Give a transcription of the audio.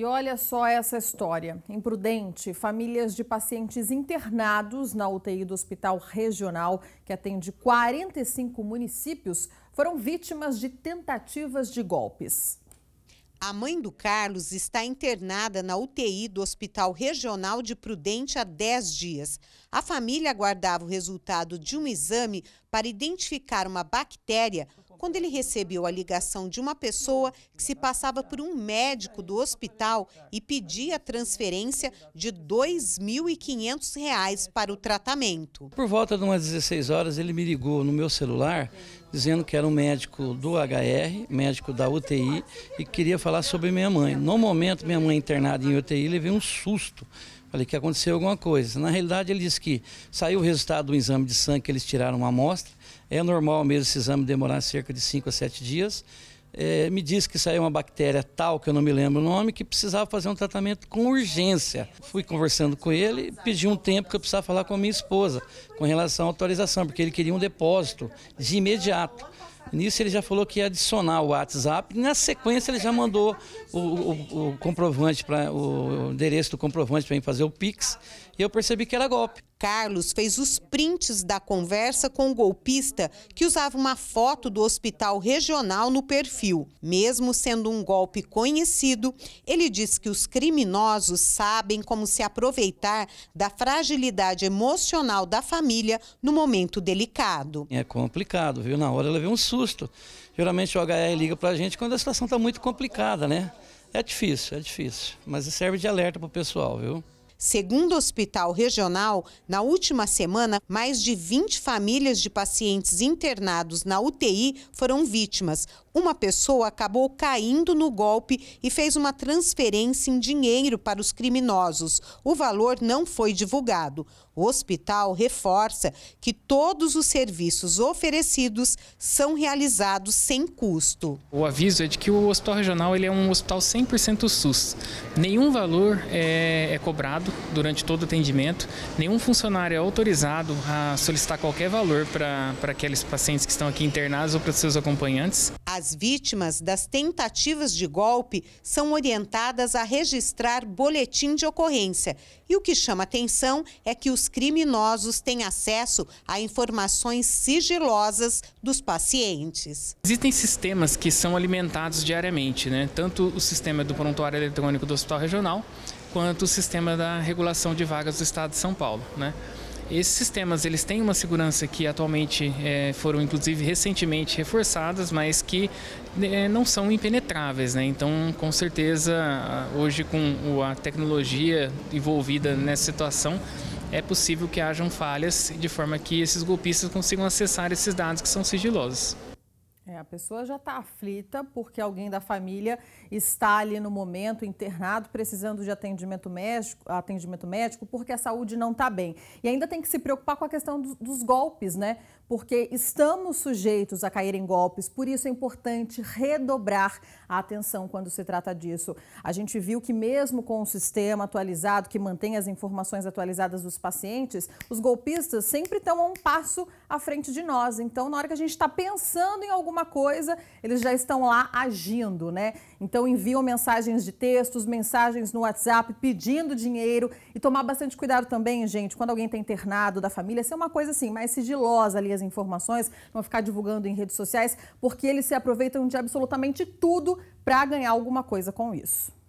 E olha só essa história. Imprudente, famílias de pacientes internados na UTI do Hospital Regional, que atende 45 municípios, foram vítimas de tentativas de golpes. A mãe do Carlos está internada na UTI do Hospital Regional de Prudente há 10 dias. A família aguardava o resultado de um exame para identificar uma bactéria quando ele recebeu a ligação de uma pessoa que se passava por um médico do hospital e pedia transferência de R$ 2.500 para o tratamento. Por volta de umas 16 horas, ele me ligou no meu celular dizendo que era um médico do HR, médico da UTI, e queria falar sobre minha mãe. No momento, minha mãe internada em UTI, levei um susto. Falei que aconteceu alguma coisa. Na realidade, ele disse que saiu o resultado do exame de sangue que eles tiraram uma amostra. É normal mesmo esse exame demorar cerca de 5 a 7 dias. É, me disse que saiu uma bactéria tal, que eu não me lembro o nome, que precisava fazer um tratamento com urgência. Fui conversando com ele, e pedi um tempo que eu precisava falar com a minha esposa com relação à autorização, porque ele queria um depósito de imediato. Nisso ele já falou que ia adicionar o WhatsApp. Na sequência ele já mandou o, o, o comprovante para o endereço do comprovante para mim fazer o Pix. E eu percebi que era golpe. Carlos fez os prints da conversa com o golpista que usava uma foto do hospital regional no perfil. Mesmo sendo um golpe conhecido, ele diz que os criminosos sabem como se aproveitar da fragilidade emocional da família no momento delicado. É complicado, viu? Na hora eu levei um susto susto, geralmente o HR liga para a gente quando a situação está muito complicada, né? É difícil, é difícil, mas serve de alerta para o pessoal, viu? Segundo o Hospital Regional, na última semana, mais de 20 famílias de pacientes internados na UTI foram vítimas. Uma pessoa acabou caindo no golpe e fez uma transferência em dinheiro para os criminosos. O valor não foi divulgado. O hospital reforça que todos os serviços oferecidos são realizados sem custo. O aviso é de que o hospital regional ele é um hospital 100% SUS. Nenhum valor é, é cobrado durante todo o atendimento. Nenhum funcionário é autorizado a solicitar qualquer valor para aqueles pacientes que estão aqui internados ou para os seus acompanhantes. As vítimas das tentativas de golpe são orientadas a registrar boletim de ocorrência. E o que chama atenção é que os criminosos têm acesso a informações sigilosas dos pacientes. Existem sistemas que são alimentados diariamente, né? Tanto o sistema do prontuário eletrônico do Hospital Regional, quanto o sistema da regulação de vagas do Estado de São Paulo, né? Esses sistemas eles têm uma segurança que atualmente é, foram inclusive recentemente reforçadas, mas que é, não são impenetráveis, né? Então, com certeza, hoje com a tecnologia envolvida nessa situação, é possível que hajam falhas de forma que esses golpistas consigam acessar esses dados que são sigilosos a pessoa já está aflita porque alguém da família está ali no momento internado, precisando de atendimento médico, atendimento médico porque a saúde não está bem. E ainda tem que se preocupar com a questão dos, dos golpes, né? porque estamos sujeitos a cair em golpes, por isso é importante redobrar a atenção quando se trata disso. A gente viu que, mesmo com o sistema atualizado, que mantém as informações atualizadas dos pacientes, os golpistas sempre estão a um passo à frente de nós. Então, na hora que a gente está pensando em alguma coisa, eles já estão lá agindo, né? Então, enviam mensagens de textos, mensagens no WhatsApp pedindo dinheiro e tomar bastante cuidado também, gente, quando alguém está internado da família, ser é uma coisa assim mais sigilosa ali informações, não ficar divulgando em redes sociais, porque eles se aproveitam de absolutamente tudo para ganhar alguma coisa com isso.